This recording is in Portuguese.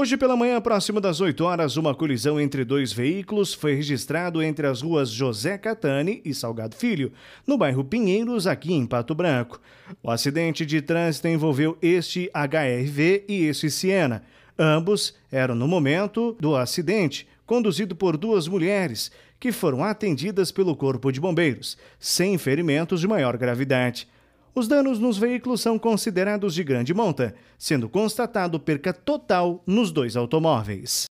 Hoje pela manhã, próximo das 8 horas, uma colisão entre dois veículos foi registrado entre as ruas José Catani e Salgado Filho, no bairro Pinheiros, aqui em Pato Branco. O acidente de trânsito envolveu este HRV e este Siena. Ambos eram no momento do acidente, conduzido por duas mulheres, que foram atendidas pelo Corpo de Bombeiros, sem ferimentos de maior gravidade os danos nos veículos são considerados de grande monta, sendo constatado perca total nos dois automóveis.